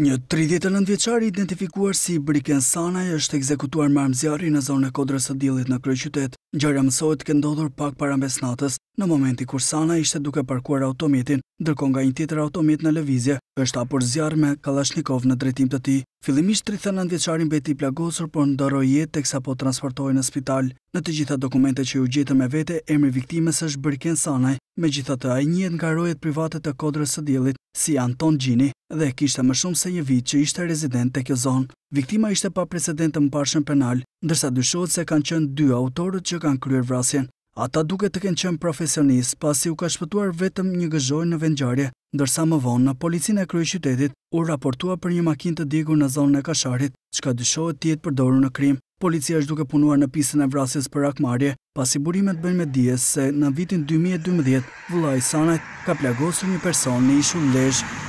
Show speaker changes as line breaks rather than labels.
Një 39 vjeçari identifikuar si Briken Sanaj është ekzekutuar me armë zjarri në zonën e Kodrës së Dillit në kryeqytet. qytet, mësohet të ndodhur pak para mesnatës, në momentin kur Sanaj ishte duke parkuar automjetin, ndërkohë nga një tjetër automjet në lëvizje është hapur zjarë me Kalashnikov në drejtim të tij. Fillimisht 39 vjeçarin mbeti plagosur, por ndoroi jetë teksa po transportohej në spital. Në të gjitha dokumentet që u gjetën me vete, emri i viktimës është bërken Sanaj, megjithatë ai njihet nga rojet private të Kodrës së Diellit si Anton Gjini dhe kishte më shumë se një vit që ishte rezident te kjo zonë. Viktima ishte pa presidentë të mbarshëm penal, ndërsa dyshohet se kanë qenë dy autorët që kanë kryer vrasjen. Ata duke të kenë qenë profesionist, pasi u ka shpëtuar vetëm një gëzhoj në vendjarje, ndërsa më vonë në policinë e kryë qytetit u raportua për një makinë të digur në zonën e kasharit, që ka dyshohet tjetë përdoru në krim. Policia është duke punuar në pisën e vrasjes për akmarje, pasi burimet bëjnë me dies se në vitin 2012, vëllaj Sanet ka plagosur një person në ishull lejsh